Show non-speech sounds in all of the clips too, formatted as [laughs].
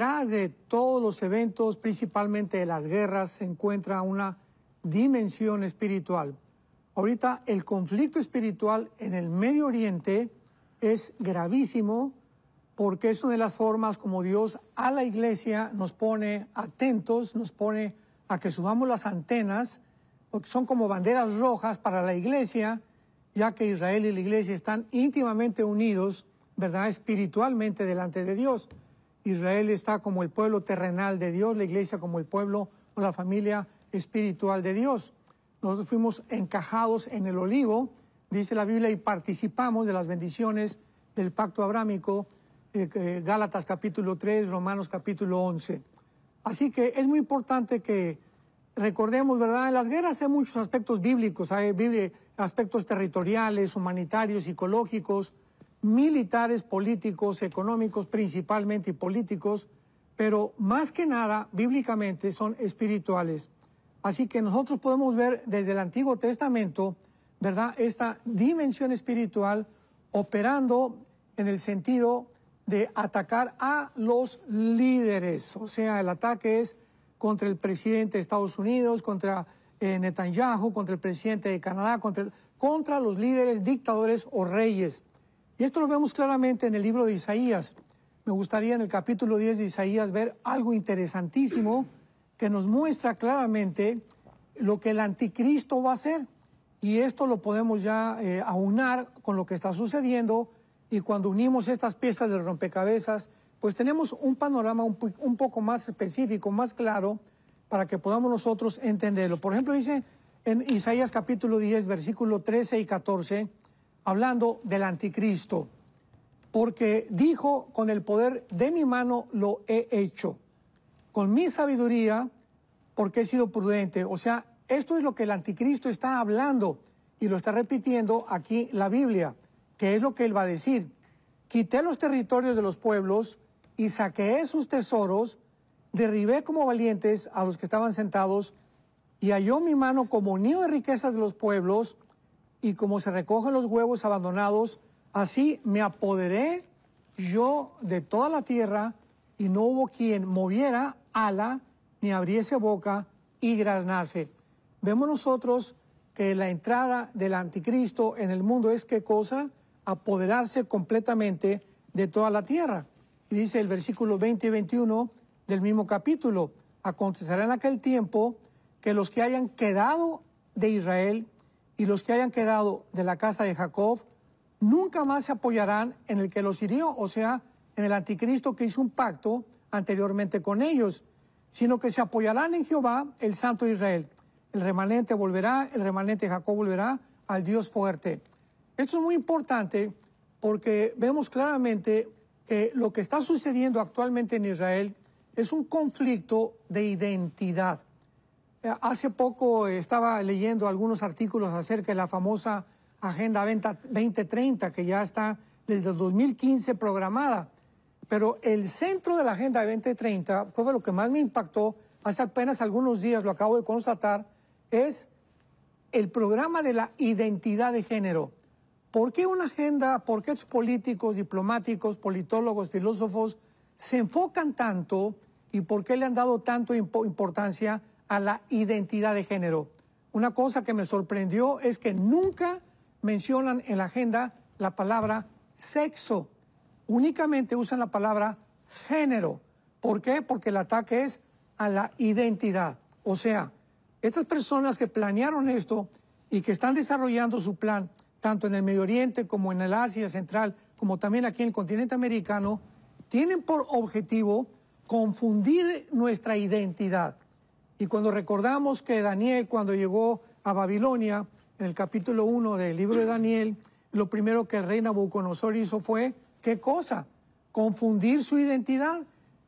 detrás de todos los eventos, principalmente de las guerras, se encuentra una dimensión espiritual. Ahorita el conflicto espiritual en el Medio Oriente es gravísimo porque es una de las formas como Dios a la iglesia nos pone atentos, nos pone a que subamos las antenas, porque son como banderas rojas para la iglesia, ya que Israel y la iglesia están íntimamente unidos, ¿verdad? Espiritualmente delante de Dios. Israel está como el pueblo terrenal de Dios, la iglesia como el pueblo o la familia espiritual de Dios. Nosotros fuimos encajados en el olivo, dice la Biblia, y participamos de las bendiciones del pacto abrámico, eh, Gálatas capítulo 3, Romanos capítulo 11. Así que es muy importante que recordemos, ¿verdad? En las guerras hay muchos aspectos bíblicos, hay aspectos territoriales, humanitarios, psicológicos, militares, políticos, económicos principalmente políticos, pero más que nada, bíblicamente, son espirituales. Así que nosotros podemos ver desde el Antiguo Testamento, ¿verdad?, esta dimensión espiritual operando en el sentido de atacar a los líderes. O sea, el ataque es contra el presidente de Estados Unidos, contra eh, Netanyahu, contra el presidente de Canadá, contra los líderes, dictadores o reyes. Y esto lo vemos claramente en el libro de Isaías. Me gustaría en el capítulo 10 de Isaías ver algo interesantísimo que nos muestra claramente lo que el anticristo va a hacer. Y esto lo podemos ya eh, aunar con lo que está sucediendo. Y cuando unimos estas piezas de rompecabezas, pues tenemos un panorama un, poco más específico, más claro, para que podamos nosotros entenderlo. Por ejemplo, dice en Isaías capítulo 10, versículo 13 y 14 hablando del anticristo, porque dijo, con el poder de mi mano lo he hecho, con mi sabiduría, porque he sido prudente. O sea, esto es lo que el anticristo está hablando y lo está repitiendo aquí la Biblia, que es lo que él va a decir. Quité los territorios de los pueblos y saqué sus tesoros, derribé como valientes a los que estaban sentados, y halló mi mano como nido de riquezas de los pueblos, y como se recogen los huevos abandonados, así me apoderé yo de toda la tierra y no hubo quien moviera ala ni abriese boca y graznase. Vemos nosotros que la entrada del anticristo en el mundo es qué cosa? Apoderarse completamente de toda la tierra. Y dice el versículo 20 y 21 del mismo capítulo, acontecerá en aquel tiempo que los que hayan quedado de Israel y los que hayan quedado de la casa de Jacob nunca más se apoyarán en el que los hirió, o sea, en el anticristo que hizo un pacto anteriormente con ellos, sino que se apoyarán en Jehová, el Santo Israel. El remanente volverá, el remanente de Jacob volverá al Dios fuerte. Esto es muy importante porque vemos claramente que lo que está sucediendo actualmente en Israel es un conflicto de identidad. Eh, hace poco estaba leyendo algunos artículos acerca de la famosa Agenda 2030, que ya está desde el 2015 programada. Pero el centro de la Agenda 2030 fue lo que más me impactó hace apenas algunos días, lo acabo de constatar, es el programa de la identidad de género. ¿Por qué una agenda, por qué los políticos, diplomáticos, politólogos, filósofos se enfocan tanto y por qué le han dado tanto importancia a la identidad de género. Una cosa que me sorprendió es que nunca mencionan en la agenda la palabra sexo, únicamente usan la palabra género. ¿Por qué? Porque el ataque es a la identidad. O sea, estas personas que planearon esto y que están desarrollando su plan, tanto en el Medio Oriente como en el Asia Central, como también aquí en el continente americano, tienen por objetivo confundir nuestra identidad. Y cuando recordamos que Daniel, cuando llegó a Babilonia, en el capítulo 1 del libro de Daniel, lo primero que el rey Nabucodonosor hizo fue, ¿qué cosa? Confundir su identidad.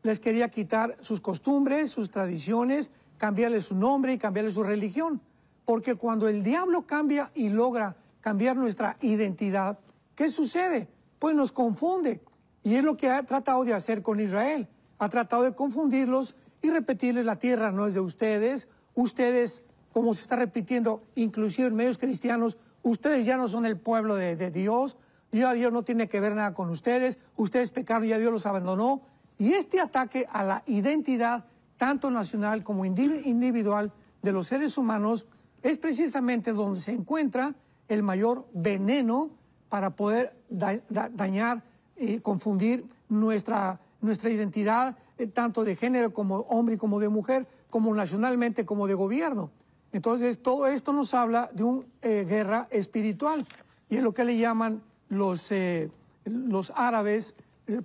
Les quería quitar sus costumbres, sus tradiciones, cambiarle su nombre y cambiarle su religión. Porque cuando el diablo cambia y logra cambiar nuestra identidad, ¿qué sucede? Pues nos confunde. Y es lo que ha tratado de hacer con Israel. Ha tratado de confundirlos y repetirles la tierra no es de ustedes, ustedes, como se está repitiendo inclusive en medios cristianos, ustedes ya no son el pueblo de, Dios Dios, a Dios no tiene que ver nada con ustedes, ustedes pecaron, y a Dios los abandonó. Y este ataque a la identidad, tanto nacional como individual, de los seres humanos, es precisamente donde se encuentra el mayor veneno para poder dañar y eh, confundir nuestra, nuestra identidad, eh, tanto de género como hombre y como de mujer, como nacionalmente como de gobierno. Entonces, todo esto nos habla de una eh, guerra espiritual y es lo que le llaman los, eh, los árabes,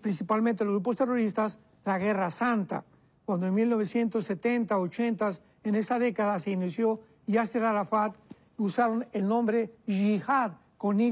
principalmente los grupos terroristas, la guerra santa. Cuando en 1970, 80, en esa década se inició Yasser Arafat, usaron el nombre yihad con Y,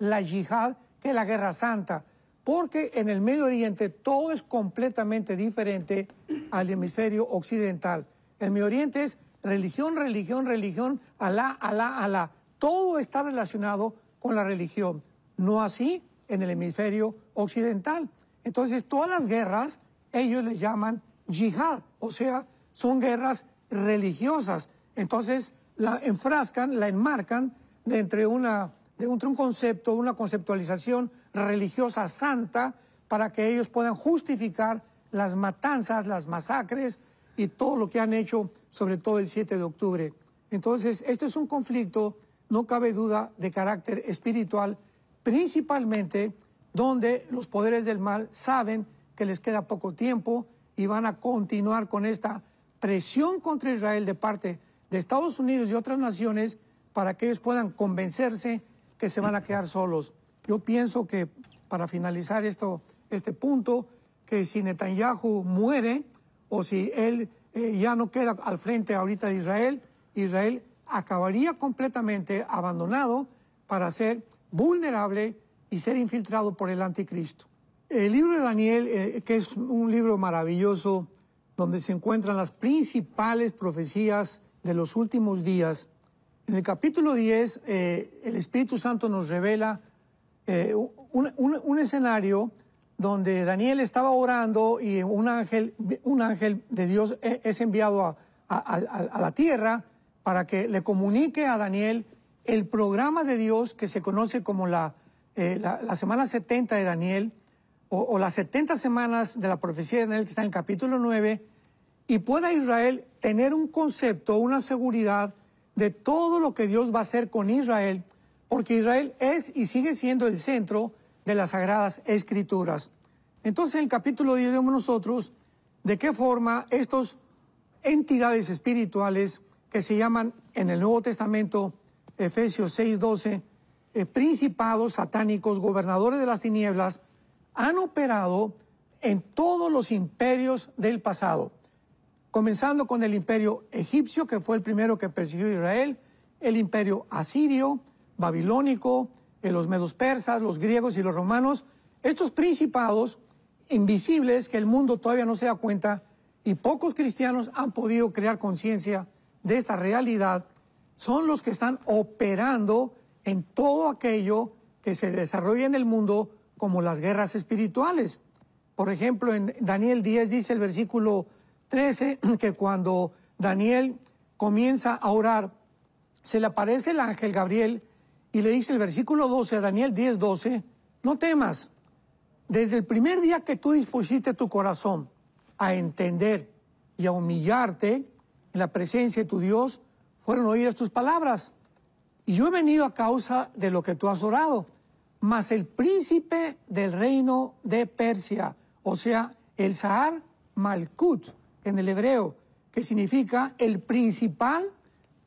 la yihad, que es la guerra santa porque en el Medio Oriente todo es completamente diferente al hemisferio occidental. El Medio Oriente es religión, religión, religión, alá, alá, alá. Todo está relacionado con la religión, no así en el hemisferio occidental. Entonces, todas las guerras, ellos les llaman yihad, o sea, son guerras religiosas. Entonces, la enfrascan, la enmarcan de entre una de un concepto, una conceptualización religiosa santa para que ellos puedan justificar las matanzas, las masacres y todo lo que han hecho, sobre todo el 7 de octubre. Entonces, esto es un conflicto, no cabe duda, de carácter espiritual, principalmente donde los poderes del mal saben que les queda poco tiempo y van a continuar con esta presión contra Israel de parte de Estados Unidos y otras naciones para que ellos puedan convencerse que se van a quedar solos. Yo pienso que para finalizar esto, este punto, que si Netanyahu muere o si él eh, ya no queda al frente ahorita de Israel, Israel acabaría completamente abandonado para ser vulnerable y ser infiltrado por el anticristo. El libro de Daniel, eh, que es un libro maravilloso, donde se encuentran las principales profecías de los últimos días, en el capítulo 10, eh, el Espíritu Santo nos revela eh, un, escenario donde Daniel estaba orando y un ángel, un ángel de Dios e, es enviado a, la tierra para que le comunique a Daniel el programa de Dios que se conoce como la, eh, semana 70 de Daniel o, o las 70 semanas de la profecía de Daniel que está en el capítulo 9 y pueda Israel tener un concepto, una seguridad, de todo lo que Dios va a hacer con Israel, porque Israel es y sigue siendo el centro de las sagradas escrituras. Entonces, en el capítulo vemos nosotros de qué forma estos entidades espirituales que se llaman en el Nuevo Testamento, Efesios 6:12, eh, principados satánicos, gobernadores de las tinieblas, han operado en todos los imperios del pasado comenzando con el imperio egipcio, que fue el primero que persiguió a Israel, el imperio asirio, babilónico, eh, los medos persas, los griegos y los romanos, estos principados invisibles que el mundo todavía no se da cuenta y pocos cristianos han podido crear conciencia de esta realidad, son los que están operando en todo aquello que se desarrolla en el mundo como las guerras espirituales. Por ejemplo, en Daniel 10 dice el versículo 13, [clears throat] que cuando Daniel comienza a orar, se le aparece el ángel Gabriel y le dice el versículo 12 a Daniel 10, 12, no temas, desde el primer día que tú dispusiste tu corazón a entender y a humillarte en la presencia de tu Dios, fueron oídas tus palabras. Y yo he venido a causa de lo que tú has orado, mas el príncipe del reino de Persia, o sea, el Sahar Malkut, en el hebreo, que significa el principal,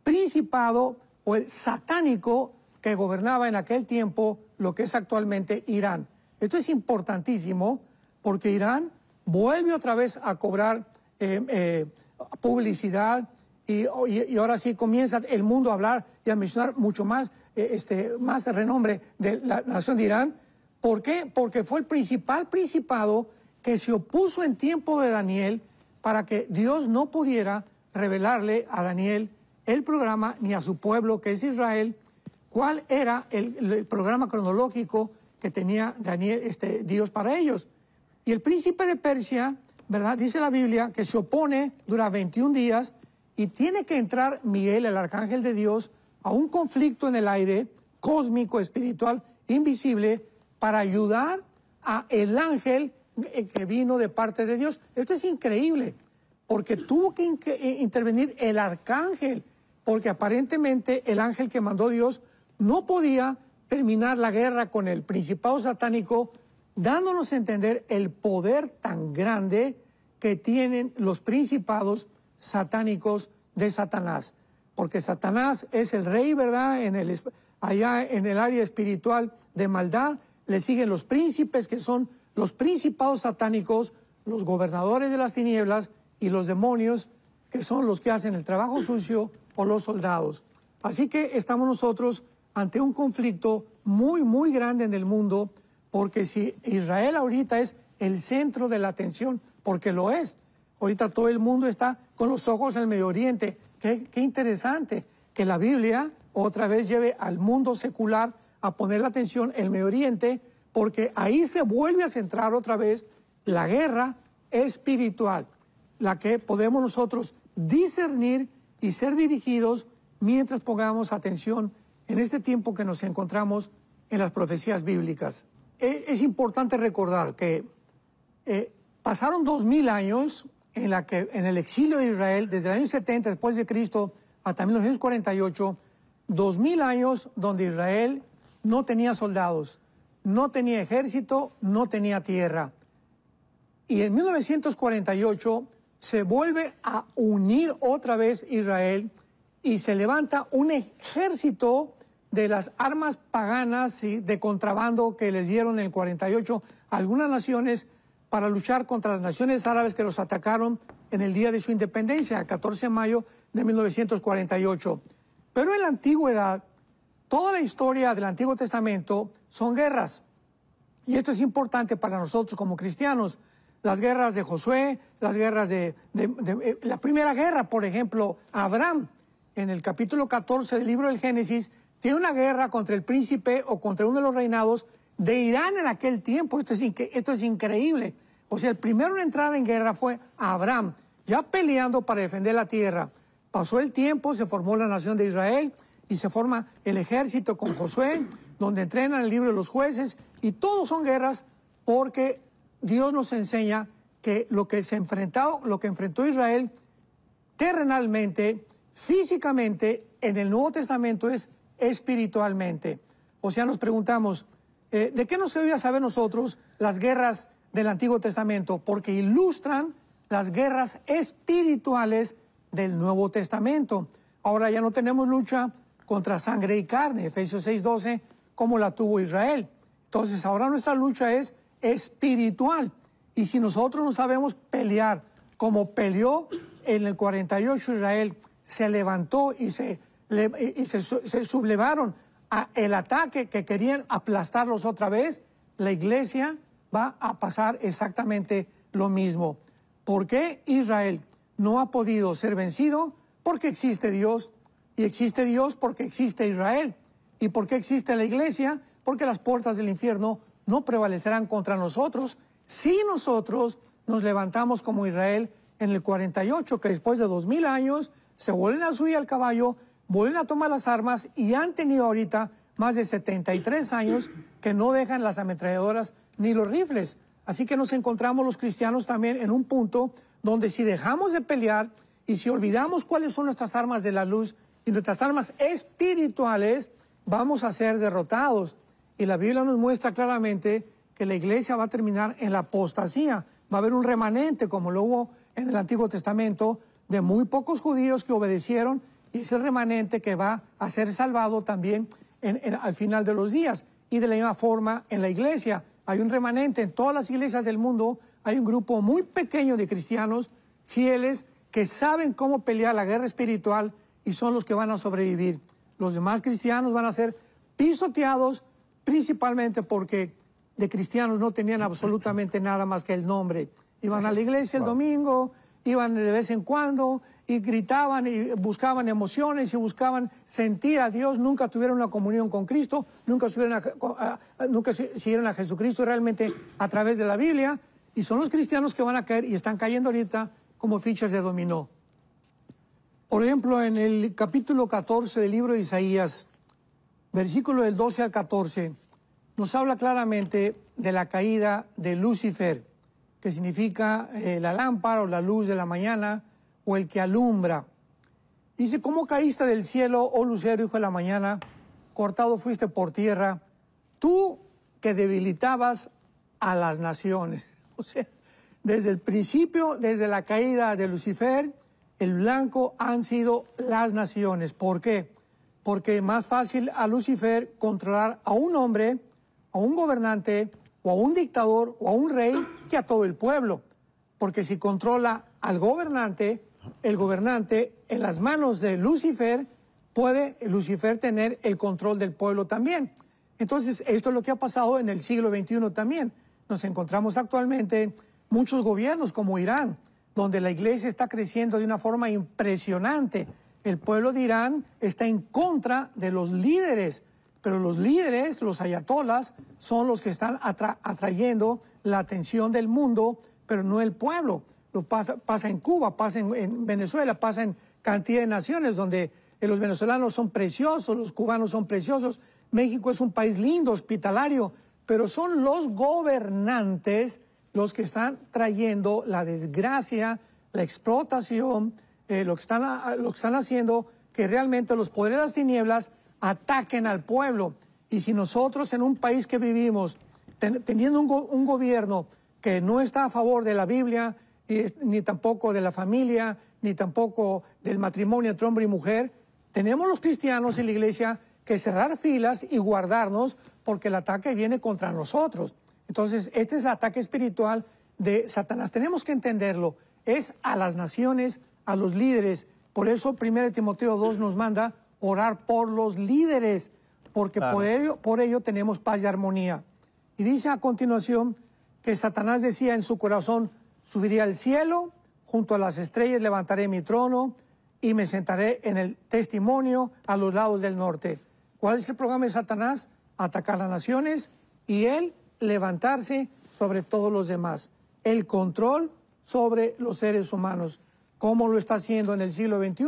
principado o el satánico que gobernaba en aquel tiempo lo que es actualmente Irán. Esto es importantísimo porque Irán vuelve otra vez a cobrar eh, eh, publicidad y, ahora sí comienza el mundo a hablar y a mencionar mucho más, eh, este, más renombre de la nación de Irán. ¿Por qué? Porque fue el principal principado que se opuso en tiempo de Daniel para que Dios no pudiera revelarle a Daniel el programa ni a su pueblo, que es Israel, cuál era el, programa cronológico que tenía Daniel, este, Dios para ellos. Y el príncipe de Persia, ¿verdad? Dice la Biblia que se opone, durante 21 días, y tiene que entrar Miguel, el arcángel de Dios, a un conflicto en el aire, cósmico, espiritual, invisible, para ayudar a el ángel eh, que vino de parte de Dios. Esto es increíble, porque tuvo que eh, intervenir el arcángel, porque aparentemente el ángel que mandó Dios no podía terminar la guerra con el principado satánico, dándonos a entender el poder tan grande que tienen los principados satánicos de Satanás. Porque Satanás es el rey, ¿verdad? En el, allá en el área espiritual de maldad, le siguen los príncipes que son los principados satánicos, los gobernadores de las tinieblas y los demonios, que son los que hacen el trabajo sucio, o los soldados. Así que estamos nosotros ante un conflicto muy, muy grande en el mundo, porque si Israel ahorita es el centro de la atención, porque lo es, ahorita todo el mundo está con los ojos en el Medio Oriente. Qué, interesante que la Biblia otra vez lleve al mundo secular a poner la atención en el Medio Oriente porque ahí se vuelve a centrar otra vez la guerra espiritual, la que podemos nosotros discernir y ser dirigidos mientras pongamos atención en este tiempo que nos encontramos en las profecías bíblicas. E, es importante recordar que eh, pasaron dos mil años en, la que, en el exilio de Israel, desde el año 70 después de Cristo hasta 1948, dos mil años donde Israel no tenía soldados, no tenía ejército, no tenía tierra. Y en 1948 se vuelve a unir otra vez Israel y se levanta un ejército de las armas paganas y de contrabando que les dieron en el 48 algunas naciones para luchar contra las naciones árabes que los atacaron en el día de su independencia, el 14 de mayo de 1948. Pero en la antigüedad Toda la historia del Antiguo Testamento son guerras. Y esto es importante para nosotros como cristianos. Las guerras de Josué, las guerras de, eh, la primera guerra, por ejemplo, Abraham, en el capítulo 14 del libro del Génesis, tiene una guerra contra el príncipe o contra uno de los reinados de Irán en aquel tiempo. esto es increíble. O sea, el primero en entrar en guerra fue Abraham, ya peleando para defender la tierra. Pasó el tiempo, se formó la nación de Israel, y se forma el ejército con Josué, donde entrenan el libro de los jueces, y todos son guerras porque Dios nos enseña que lo que se enfrentó, lo que enfrentó Israel terrenalmente, físicamente, en el Nuevo Testamento es espiritualmente. O sea, nos preguntamos, eh, ¿de qué nos debía saber nosotros las guerras del Antiguo Testamento? Porque ilustran las guerras espirituales del Nuevo Testamento. Ahora ya no tenemos lucha contra sangre y carne, Efesios 6:12, como la tuvo Israel. Entonces ahora nuestra lucha es espiritual. Y si nosotros no sabemos pelear como peleó en el 48 Israel, se levantó y se, y sublevaron a el ataque que querían aplastarlos otra vez, la iglesia va a pasar exactamente lo mismo. ¿Por qué Israel no ha podido ser vencido? Porque existe Dios y existe Dios porque existe Israel. ¿Y porque existe la iglesia? Porque las puertas del infierno no prevalecerán contra nosotros si nosotros nos levantamos como Israel en el 48, que después de dos años se vuelven a subir al caballo, vuelven a tomar las armas y han tenido ahorita más de 73 años que no dejan las ametralladoras ni los rifles. Así que nos encontramos los cristianos también en un punto donde si dejamos de pelear y si olvidamos cuáles son nuestras armas de la luz y nuestras armas espirituales, vamos a ser derrotados. Y la Biblia nos muestra claramente que la iglesia va a terminar en la apostasía. Va a haber un remanente, como lo hubo en el Antiguo Testamento, de muy pocos judíos que obedecieron, y ese remanente que va a ser salvado también al final de los días. Y de la misma forma en la iglesia. Hay un remanente en todas las iglesias del mundo, hay un grupo muy pequeño de cristianos fieles que saben cómo pelear la guerra espiritual y son los que van a sobrevivir. Los demás cristianos van a ser pisoteados principalmente porque de cristianos no tenían absolutamente nada más que el nombre. Iban a la iglesia el domingo, iban de vez en cuando y gritaban y buscaban emociones y buscaban sentir a Dios, nunca tuvieron una comunión con Cristo, nunca, nunca siguieron a Jesucristo realmente a través de la Biblia y son los cristianos que van a caer y están cayendo ahorita como fichas de dominó. Por ejemplo, en el capítulo 14 del libro de Isaías, versículo del 12 al 14, nos habla claramente de la caída de Lucifer, que significa eh, la lámpara o la luz de la mañana o el que alumbra. Dice, ¿cómo caíste del cielo, oh Lucero, hijo de la mañana? Cortado fuiste por tierra, tú que debilitabas a las naciones. [laughs] O sea, desde el principio, desde la caída de Lucifer, el blanco han sido las naciones. ¿Por qué? Porque es más fácil a Lucifer controlar a un hombre, a un gobernante, o a un dictador, o a un rey, que a todo el pueblo. Porque si controla al gobernante, el gobernante en las manos de Lucifer, puede Lucifer tener el control del pueblo también. Entonces, esto es lo que ha pasado en el siglo XXI también. Nos encontramos actualmente muchos gobiernos como Irán, donde la iglesia está creciendo de una forma impresionante. El pueblo de Irán está en contra de los líderes, pero los líderes, los ayatolas, son los que están atrayendo la atención del mundo, pero no el pueblo. Lo pasa, pasa en Cuba, pasa en Venezuela, pasa en cantidad de naciones donde los venezolanos son preciosos, los cubanos son preciosos. México es un país lindo, hospitalario, pero son los gobernantes los que están trayendo la desgracia, la explotación, eh, lo, que están, lo que están haciendo, que realmente los poderes de las tinieblas ataquen al pueblo. Y si nosotros en un país que vivimos, teniendo un, gobierno que no está a favor de la Biblia, ni tampoco de la familia, ni tampoco del matrimonio entre hombre y mujer, tenemos los cristianos y la iglesia que cerrar filas y guardarnos porque el ataque viene contra nosotros. Entonces, este es el ataque espiritual de Satanás. Tenemos que entenderlo. Es a las naciones, a los líderes. Por eso 1 Timoteo 2 nos manda orar por los líderes, porque por, ello, tenemos paz y armonía. Y dice a continuación que Satanás decía en su corazón, subiré al cielo, junto a las estrellas levantaré mi trono y me sentaré en el testimonio a los lados del norte. ¿Cuál es el programa de Satanás? Atacar las naciones y él levantarse sobre todos los demás. El control sobre los seres humanos. ¿Cómo lo está haciendo en el siglo XXI?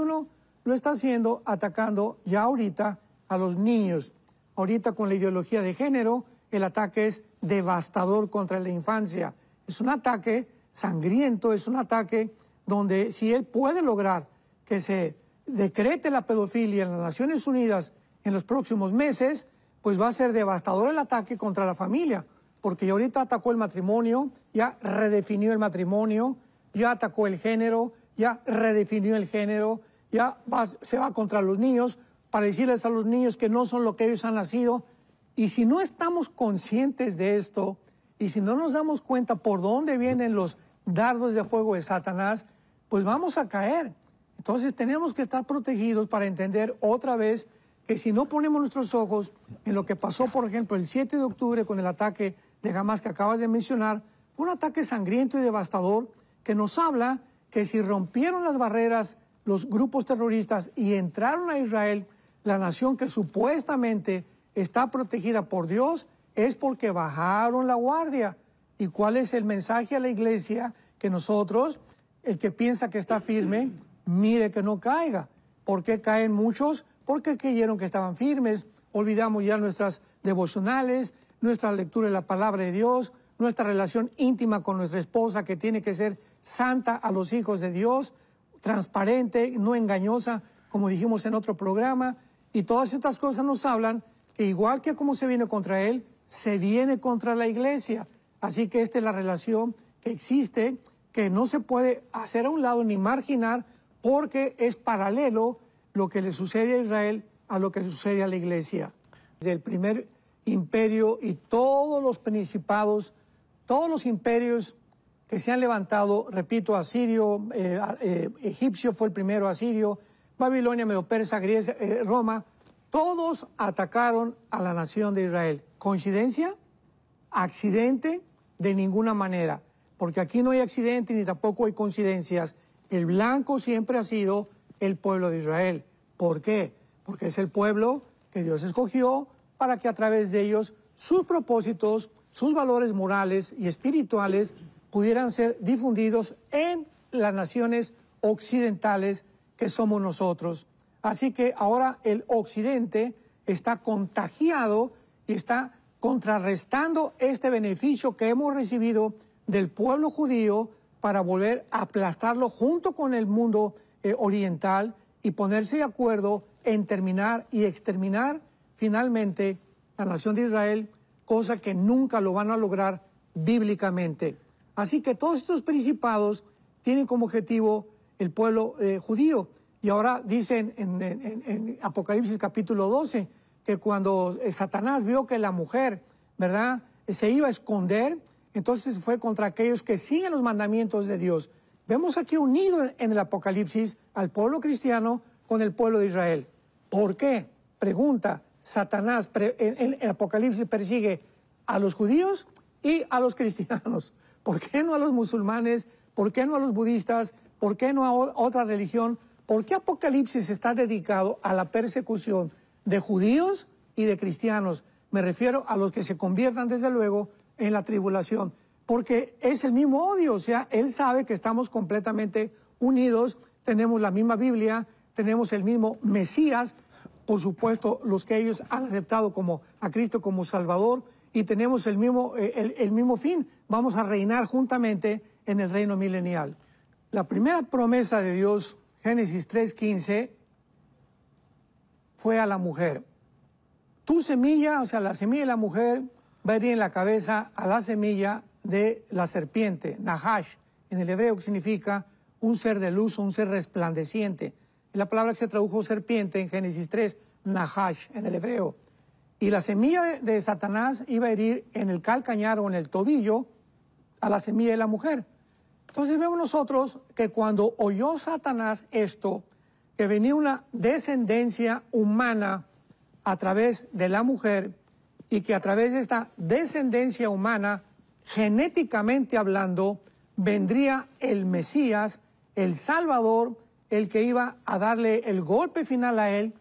Lo está haciendo atacando ya ahorita a los niños. Ahorita con la ideología de género, el ataque es devastador contra la infancia. Es un ataque sangriento, es un ataque donde si él puede lograr que se decrete la pedofilia en las Naciones Unidas en los próximos meses, pues va a ser devastador el ataque contra la familia, porque ahorita atacó el matrimonio, ya redefinió el matrimonio, ya atacó el género, ya redefinió el género, ya se va contra los niños para decirles a los niños que no son lo que ellos han nacido. Y si no estamos conscientes de esto, y si no nos damos cuenta por dónde vienen los dardos de fuego de Satanás, pues vamos a caer. Entonces tenemos que estar protegidos para entender otra vez que si no ponemos nuestros ojos en lo que pasó, por ejemplo, el 7 de octubre con el ataque de Hamas que acabas de mencionar, fue un ataque sangriento y devastador que nos habla que si rompieron las barreras los grupos terroristas y entraron a Israel, la nación que supuestamente está protegida por Dios, es porque bajaron la guardia. ¿Y cuál es el mensaje a la iglesia? Que nosotros, el que piensa que está firme, mire que no caiga. ¿Por qué caen muchos? porque creyeron que estaban firmes. Olvidamos ya nuestras devocionales, nuestra lectura de la palabra de Dios, nuestra relación íntima con nuestra esposa que tiene que ser santa a los hijos de Dios, transparente, no engañosa, como dijimos en otro programa. Y todas estas cosas nos hablan que igual que como se viene contra él, se viene contra la iglesia. Así que esta es la relación que existe, que no se puede hacer a un lado ni marginar porque es paralelo lo que le sucede a Israel a lo que sucede a la iglesia. Desde el primer imperio y todos los principados, todos los imperios que se han levantado, repito, asirio, eh, eh, egipcio fue el primero, asirio, Babilonia, Medo Persa, Grecia, eh, Roma, todos atacaron a la nación de Israel. ¿Coincidencia? ¿Accidente? De ninguna manera, porque aquí no hay accidente ni tampoco hay coincidencias. El blanco siempre ha sido el pueblo de Israel. ¿Por qué? Porque es el pueblo que Dios escogió para que a través de ellos sus propósitos, sus valores morales y espirituales pudieran ser difundidos en las naciones occidentales que somos nosotros. Así que ahora el occidente está contagiado y está contrarrestando este beneficio que hemos recibido del pueblo judío para volver a aplastarlo junto con el mundo eh, oriental y ponerse de acuerdo en terminar y exterminar finalmente la nación de Israel, cosa que nunca lo van a lograr bíblicamente. Así que todos estos principados tienen como objetivo el pueblo eh, judío. Y ahora dicen en, Apocalipsis capítulo 12 que cuando eh, Satanás vio que la mujer, ¿verdad?, se iba a esconder, entonces fue contra aquellos que siguen los mandamientos de Dios. Vemos aquí unido en el Apocalipsis al pueblo cristiano con el pueblo de Israel. ¿Por qué? Pregunta, Satanás en el Apocalipsis persigue a los judíos y a los cristianos. [laughs] ¿Por qué no a los musulmanes? ¿Por qué no a los budistas? ¿Por qué no a otra religión? ¿Por qué Apocalipsis está dedicado a la persecución de judíos y de cristianos? Me refiero a los que se conviertan, desde luego, en la tribulación porque es el mismo odio, o sea, él sabe que estamos completamente unidos, tenemos la misma Biblia, tenemos el mismo Mesías, por supuesto, los que ellos han aceptado como a Cristo como Salvador y tenemos el mismo, eh, el, mismo fin, vamos a reinar juntamente en el reino milenial. La primera promesa de Dios, Génesis 3:15, fue a la mujer. Tu semilla, o sea, la semilla de la mujer va a ir en la cabeza a la semilla de la serpiente, Nahash, en el hebreo, que significa un ser de luz un ser resplandeciente. La palabra que se tradujo serpiente en Génesis 3, Nahash, en el hebreo. Y la semilla de, de Satanás iba a herir en el calcañar o en el tobillo a la semilla de la mujer. Entonces vemos nosotros que cuando oyó Satanás esto, que venía una descendencia humana a través de la mujer y que a través de esta descendencia humana genéticamente hablando, vendría el Mesías, el Salvador, el que iba a darle el golpe final a él.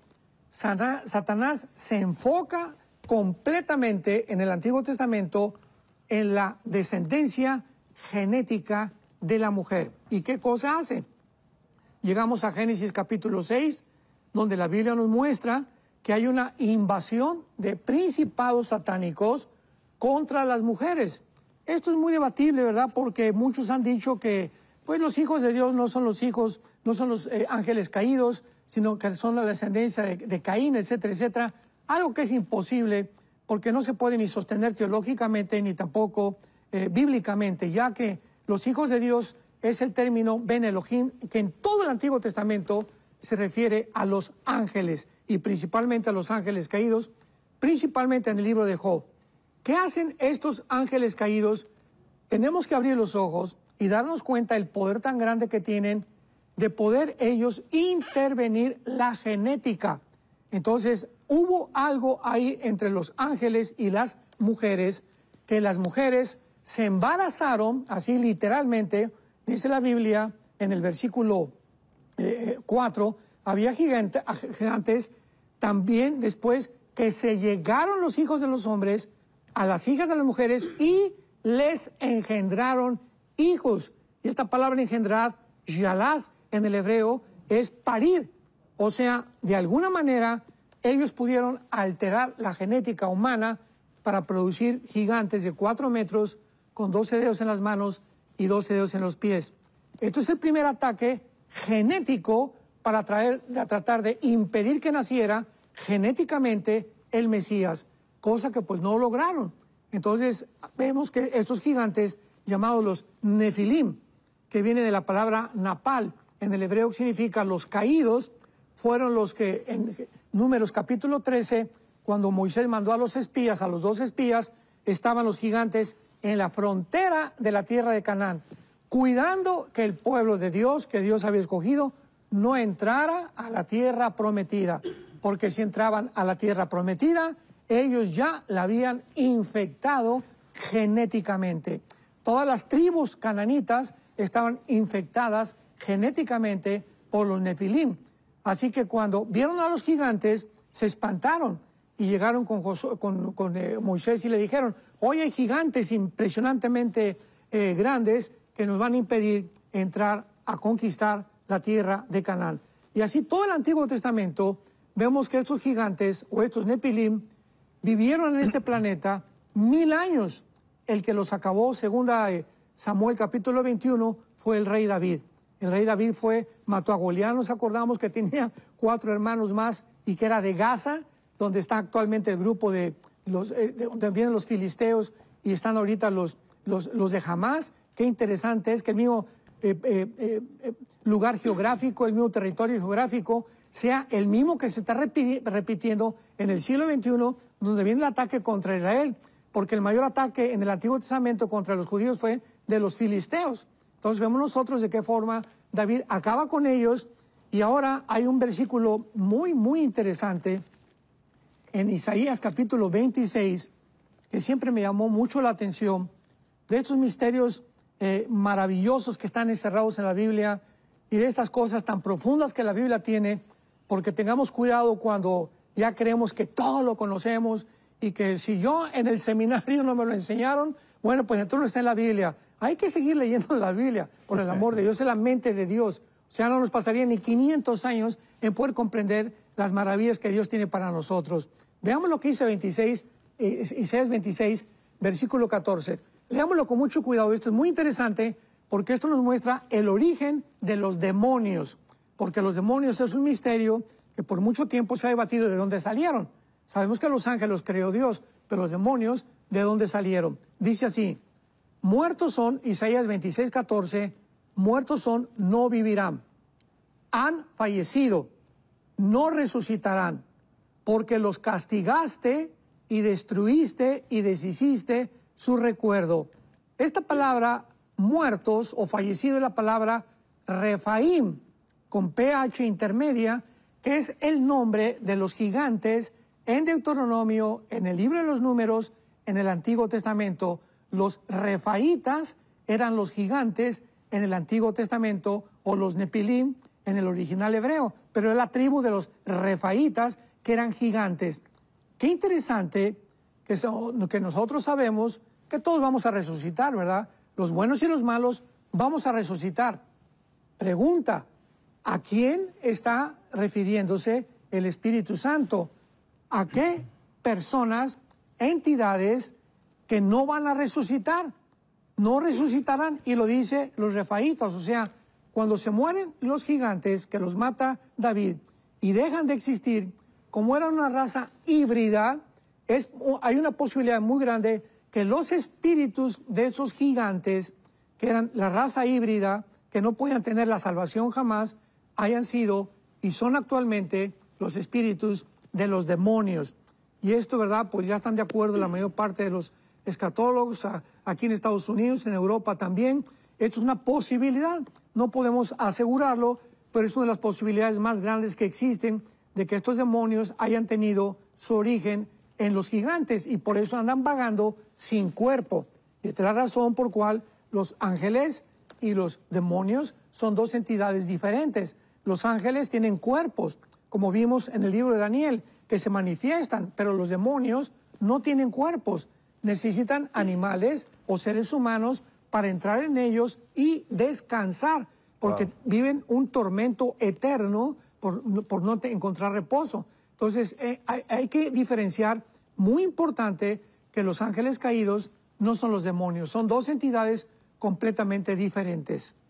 Satanás se enfoca completamente en el Antiguo Testamento en la descendencia genética de la mujer. ¿Y qué cosa hace? Llegamos a Génesis capítulo 6, donde la Biblia nos muestra que hay una invasión de principados satánicos contra las mujeres. Esto es muy debatible, ¿verdad? Porque muchos han dicho que pues los hijos de Dios no son los hijos, no son los eh, ángeles caídos, sino que son la descendencia de, Caín, etcétera, etcétera. Algo que es imposible porque no se puede ni sostener teológicamente ni tampoco eh, bíblicamente, ya que los hijos de Dios es el término Ben Elohim, que en todo el Antiguo Testamento se refiere a los ángeles y principalmente a los ángeles caídos, principalmente en el libro de Job. ¿Qué hacen estos ángeles caídos? Tenemos que abrir los ojos y darnos cuenta del poder tan grande que tienen de poder ellos intervenir la genética. Entonces, hubo algo ahí entre los ángeles y las mujeres, que las mujeres se embarazaron, así literalmente, dice la Biblia en el versículo 4, eh, había gigantes, también después que se llegaron los hijos de los hombres, a las hijas de las mujeres y les engendraron hijos. Y esta palabra engendrar, yalad, en el hebreo, es parir. O sea, de alguna manera, ellos pudieron alterar la genética humana para producir gigantes de cuatro metros con doce dedos en las manos y doce dedos en los pies. Esto es el primer ataque genético para tratar de impedir que naciera genéticamente el Mesías cosa que pues no lograron. Entonces vemos que estos gigantes llamados los nefilim, que viene de la palabra napal, en el hebreo significa los caídos, fueron los que en números capítulo 13, cuando Moisés mandó a los espías, a los dos espías, estaban los gigantes en la frontera de la tierra de Canaán, cuidando que el pueblo de Dios, que Dios había escogido, no entrara a la tierra prometida, porque si entraban a la tierra prometida, ellos ya la habían infectado genéticamente. Todas las tribus cananitas estaban infectadas genéticamente por los Nepilim. Así que cuando vieron a los gigantes, se espantaron y llegaron con, eh, Moisés y le dijeron, hoy hay gigantes impresionantemente eh, grandes que nos van a impedir entrar a conquistar la tierra de Canaán. Y así todo el Antiguo Testamento vemos que estos gigantes o estos Nepilim vivieron en este planeta mil años. El que los acabó, según eh, Samuel capítulo 21, fue el rey David. El rey David fue, mató a Goliat, nos acordamos que tenía cuatro hermanos más y que era de Gaza, donde está actualmente el grupo de los, eh, los filisteos y están ahorita los, los, de Hamas. Qué interesante es que el mismo eh, lugar geográfico, el mismo territorio geográfico, sea el mismo que se está repitiendo en el siglo XXI donde viene el ataque contra Israel, porque el mayor ataque en el Antiguo Testamento contra los judíos fue de los filisteos. Entonces vemos nosotros de qué forma David acaba con ellos y ahora hay un versículo muy, muy interesante en Isaías capítulo 26 que siempre me llamó mucho la atención de estos misterios eh, maravillosos que están encerrados en la Biblia y de estas cosas tan profundas que la Biblia tiene, porque tengamos cuidado cuando ya creemos que todo lo conocemos y que si yo en el seminario no me lo enseñaron, bueno, pues entonces no está en la Biblia. Hay que seguir leyendo la Biblia, por el amor de Dios, es la mente de Dios. O sea, no nos pasaría ni 500 años en poder comprender las maravillas que Dios tiene para nosotros. Veamos lo que dice 26, eh, Isaías 26, versículo 14. Leámoslo con mucho cuidado, esto es muy interesante porque esto nos muestra el origen de los demonios, porque los demonios es un misterio que por mucho tiempo se ha debatido de dónde salieron. Sabemos que los ángeles creó Dios, pero los demonios, ¿de dónde salieron? Dice así, muertos son, Isaías 26, 14, muertos son, no vivirán. Han fallecido, no resucitarán, porque los castigaste y destruiste y deshiciste su recuerdo. Esta palabra muertos o fallecido es la palabra refaim, con ph intermedia, es el nombre de los gigantes en Deuteronomio, en el libro de los números, en el Antiguo Testamento. Los refaítas eran los gigantes en el Antiguo Testamento o los nepilim en el original hebreo, pero es la tribu de los refaítas que eran gigantes. Qué interesante que, que nosotros sabemos que todos vamos a resucitar, ¿verdad? Los buenos y los malos vamos a resucitar. Pregunta, ¿A quién está refiriéndose el Espíritu Santo? ¿A qué personas, entidades que no van a resucitar? No resucitarán, y lo dice los Refaítos, o sea, cuando se mueren los gigantes que los mata David y dejan de existir, como era una raza híbrida, es, hay una posibilidad muy grande que los espíritus de esos gigantes, que eran la raza híbrida, que no podían tener la salvación jamás, hayan sido y son actualmente los espíritus de los demonios. Y esto, ¿verdad? Pues ya están de acuerdo la mayor parte de los escatólogos aquí en Estados Unidos, en Europa también. Esto es una posibilidad, no podemos asegurarlo, pero es una de las posibilidades más grandes que existen de que estos demonios hayan tenido su origen en los gigantes y por eso andan vagando sin cuerpo. Y esta es la razón por cual los ángeles y los demonios son dos entidades diferentes. Los ángeles tienen cuerpos, como vimos en el libro de Daniel, que se manifiestan, pero los demonios no tienen cuerpos. Necesitan animales o seres humanos para entrar en ellos y descansar, porque viven un tormento eterno por, no encontrar reposo. Entonces, eh, hay que diferenciar, muy importante, que los ángeles caídos no son los demonios, son dos entidades completamente diferentes.